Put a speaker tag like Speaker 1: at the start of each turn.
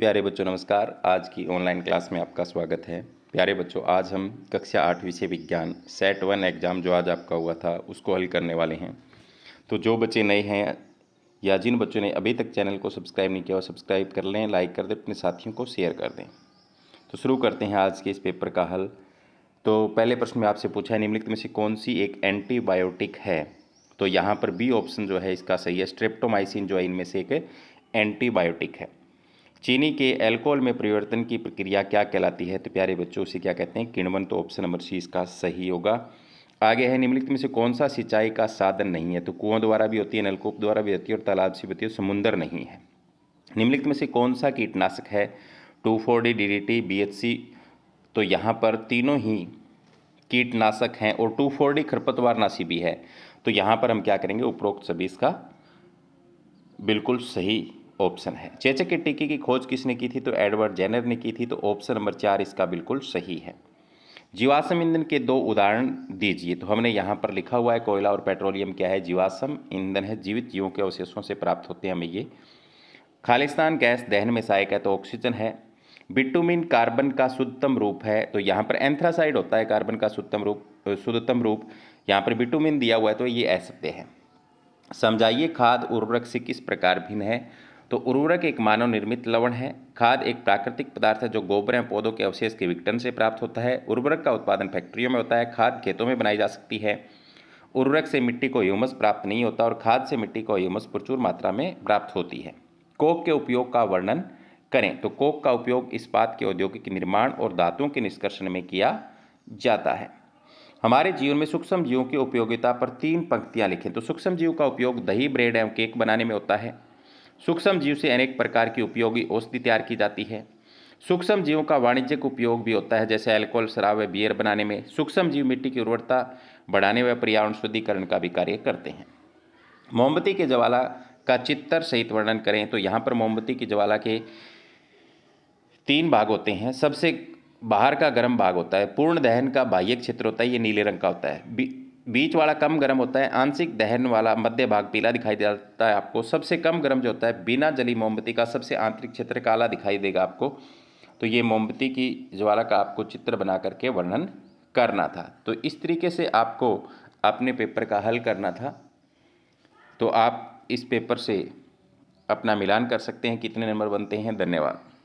Speaker 1: प्यारे बच्चों नमस्कार आज की ऑनलाइन क्लास में आपका स्वागत है प्यारे बच्चों आज हम कक्षा आठवीं से विज्ञान सेट वन एग्ज़ाम जो आज आपका हुआ था उसको हल करने वाले हैं तो जो बच्चे नए हैं या जिन बच्चों ने अभी तक चैनल को सब्सक्राइब नहीं किया और सब्सक्राइब कर लें लाइक कर दें अपने साथियों को शेयर कर दें तो शुरू करते हैं आज के इस पेपर का हल तो पहले प्रश्न में आपसे पूछा है निम्नलिखित में से कौन सी एक एंटीबायोटिक है तो यहाँ पर बी ऑप्शन जो है इसका सही है स्ट्रेप्टोमाइसिन जो है इनमें से एक एंटीबायोटिक है चीनी के अल्कोहल में परिवर्तन की प्रक्रिया क्या कहलाती है तो प्यारे बच्चों उसे क्या कहते हैं किणवन तो ऑप्शन नंबर सी इसका सही होगा आगे है निम्नलिखित में से कौन सा सिंचाई का साधन नहीं है तो कुओं द्वारा भी होती है नलकूप द्वारा भी होती है और तालाब से होती है समुंदर नहीं है निम्नलिखित में से कौन सा कीटनाशक है two four D D T B H C तो यहाँ पर तीनों ही कीटनाशक हैं और टू फोर डी खरपतवार नाशी भी है तो यहाँ पर हम क्या करेंगे उपरोक्त सभी इसका बिल्कुल सही ऑप्शन है चेचक के टीके की खोज किसने की थी तो एडवर्ड जेनर ने की थी तो ऑप्शन नंबर चार इसका बिल्कुल सही है जीवाश्म ईंधन के दो उदाहरण दीजिए तो हमने यहाँ पर लिखा हुआ है कोयला और पेट्रोलियम क्या है जीवाश्म ईंधन है जीवित जीवों के अवशेषों से प्राप्त होते हैं हमें ये खालिस्तान गैस दहन में सहायक है तो ऑक्सीजन है बिटुमिन कार्बन का शुद्धतम रूप है तो यहाँ पर एंथ्रासाइड होता है कार्बन का शुद्धतम रूप शुद्धतम रूप यहाँ पर बिटुमिन दिया हुआ है तो ये ऐसे हैं समझाइए खाद उर्वरक से किस प्रकार भिन्न है तो उर्वरक एक मानव निर्मित लवण है खाद एक प्राकृतिक पदार्थ है जो गोबर या पौधों के अवशेष के विघटन से प्राप्त होता है उर्वरक का उत्पादन फैक्ट्रियों में होता है खाद खेतों में बनाई जा सकती है उर्वरक से मिट्टी को ह्यूमस प्राप्त नहीं होता और खाद से मिट्टी को ह्यूमस प्रचुर मात्रा में प्राप्त होती है कोक के उपयोग का वर्णन करें तो कोक का उपयोग इस्पात के औद्योगिक निर्माण और धातुओं के निष्कर्षण में किया जाता है हमारे जीवन में सूक्ष्म जीवों की उपयोगिता पर तीन पंक्तियाँ लिखें तो सूक्ष्म जीव का उपयोग दही ब्रेड एवं केक बनाने में होता है सूक्ष्म जीव से अनेक प्रकार की उपयोगी औषधि तैयार की जाती है सूक्ष्म जीवों का वाणिज्यिक उपयोग भी होता है जैसे अल्कोहल शराब व बियर बनाने में सूक्ष्म जीव मिट्टी की उर्वरता बढ़ाने व पर्यावरण शुद्धिकरण का भी कार्य करते हैं मोमबत्ती के ज्वाला का चित्तर सहित वर्णन करें तो यहाँ पर मोमबत्ती की ज्वाला के तीन भाग होते हैं सबसे बाहर का गर्म भाग होता है पूर्ण दहन का बाह्य क्षेत्र होता है ये नीले रंग का होता है बीच वाला कम गर्म होता है आंशिक दहन वाला मध्य भाग पीला दिखाई देता है आपको सबसे कम गर्म जो होता है बिना जली मोमबत्ती का सबसे आंतरिक क्षेत्र काला दिखाई देगा आपको तो ये मोमबत्ती की ज्वाला का आपको चित्र बना करके वर्णन करना था तो इस तरीके से आपको अपने पेपर का हल करना था तो आप इस पेपर से अपना मिलान कर सकते हैं कितने नंबर बनते हैं धन्यवाद